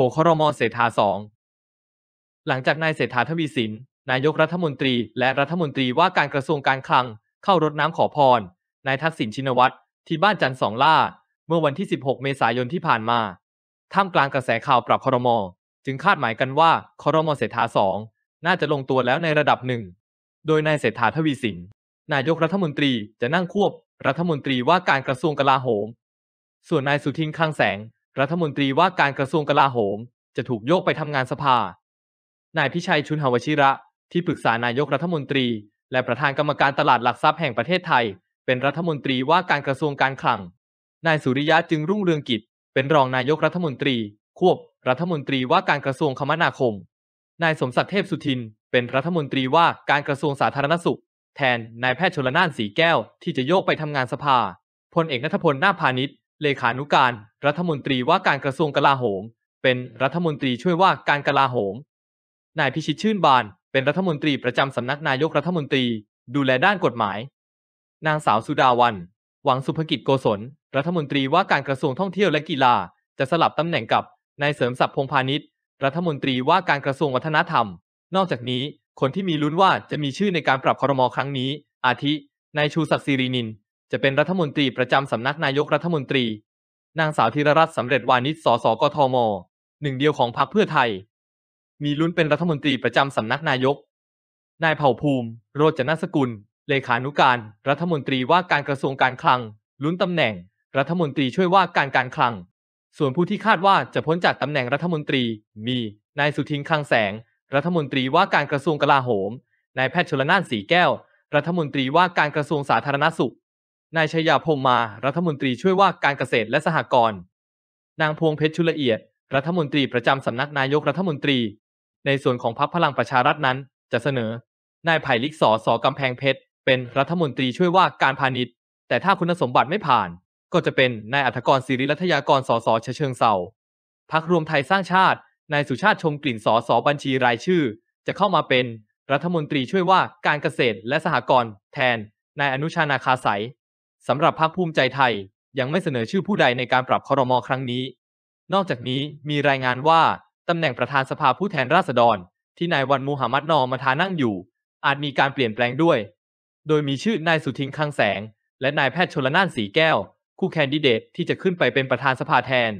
ผครมเศรษฐาสอง หลังจากนายเศรษฐาทวีสิน นายกรัฐมนตรีและรัฐมนตรีว่าการกระทรวงการคลัง เข้ารดน้ำขอพร นายทักษิณชินวัตร ที่บ้านจันทร์สองล่า เมื่อวันที่ 16 เมษายนที่ผ่านมา ท่ามกลางกระแสข่าวปรับคอรมอจึงคาดหมายกันว่าคอรมเศรษฐาสองน่าจะลงตัวแล้วในระดับหนึ่ง โดยนายเศรษฐาทวีสิน นายกรัฐมนตรีจะนั่งควบรัฐมนตรีว่าการกระทรวงกลาโหม ส่วนนายสุทินคลังแสงรัฐมนตรีว่าการกระทรวงกลาโหม จะถูกโยกไปทำงานสภา นายพิชัยชุนหวชิระที่ปรึกษานายกรัฐมนตรี และประธานกรรมการตลาดหลักทรัพย์แห่งประเทศไทย เป็นรัฐมนตรีว่าการกระทรวงการคลัง นายสุริยะจึงรุ่งเรืองกิจ เป็นรองนายกรัฐมนตรี ควบรัฐมนตรีว่าการกระทรวงคมนาคมนายสมศักดิ์เทพสุทิน เป็นรัฐมนตรีว่าการกระทรวงสาธารณสุข แทนนายแพทย์ชนละนานสีแก้วที่จะโยกไปทำงานสภาพลเอกนัทพลนาพานิชเลขานุการรัฐมนตรีว่าการกระทรวงกลาโหมเป็นรัฐมนตรีช่วยว่าการกลาโหม นายพิชิตชื่นบาน เป็นรัฐมนตรีประจำสำนักนายกรัฐมนตรี ดูแลด้านกฎหมาย นางสาวสุดาวันหวังสุภกิจโกศลรัฐมนตรีว่าการกระทรวงท่องเที่ยวและกีฬา จะสลับตำแหน่งกับนายเสริมศักดิ์พงพาณิชย์รัฐมนตรีว่าการกระทรวงวัฒนธรรม นอกจากนี้คนที่มีลุ้นว่าจะมีชื่อในการปรับคอรมอครั้งนี้ อาทินายชูศักดิ์ศิรินินจะเป็นรัฐมนตรีประจำสำนักนายกรัฐมนตรี นางสาวธีรรัตน์สำเร็จวานิช สสกทมหนึ่งเดียวของพรรคเพื่อไทย มีลุ้นเป็นรัฐมนตรีประจำสำนักนายกนายเผ่าภูมิ โรจนสกุล เลขานุการรัฐมนตรีว่าการกระทรวงการคลัง ลุ้นตำแหน่ง รัฐมนตรีช่วยว่าการการคลัง ส่วนผู้ที่คาดว่าจะพ้นจากตำแหน่งรัฐมนตรี มีนายสุทินคลังแสง รัฐมนตรีว่าการกระทรวงกลาโหมนายแพทย์ชลนานสีแก้ว รัฐมนตรีว่าการกระทรวงสาธารณสุขนายชยาพงมารัฐมนตรีช่วยว่าการเกษตรและสหกรณ์ นางพวงเพชรชุละเอียด รัฐมนตรีประจำสำนักนายกรัฐมนตรี ในส่วนของพรรคพลังประชารัฐนั้น จะเสนอ นายไผ่ลิกสอสอกำแพงเพชร เป็นรัฐมนตรีช่วยว่าการพาณิชย์ แต่ถ้าคุณสมบัติไม่ผ่าน ก็จะเป็นนายอัธกรศิริรัตยากรสอสอเชิงเซาพักรวมไทยสร้างชาติ นายสุชาติชมกลิ่นสอสอบัญชีรายชื่อ จะเข้ามาเป็น รัฐมนตรีช่วยว่าการเกษตรและสหกรณ์แทน นายอนุชานาคาสายสำหรับพรรคภูมิใจไทยยังไม่เสนอชื่อผู้ใดในการปรับคอรมอครั้งนี้ นอกจากนี้มีรายงานว่า ตำแหน่งประธานสภาผู้แทนราษฎร ที่นายวันมูฮัมหมัดนอมาทานั่งอยู่ อาจมีการเปลี่ยนแปลงด้วย โดยมีชื่อนายสุทินคังแสง และนายแพทย์ชลนานสีแก้ว คู่แคนดิเดตที่จะขึ้นไปเป็นประธานสภาแทน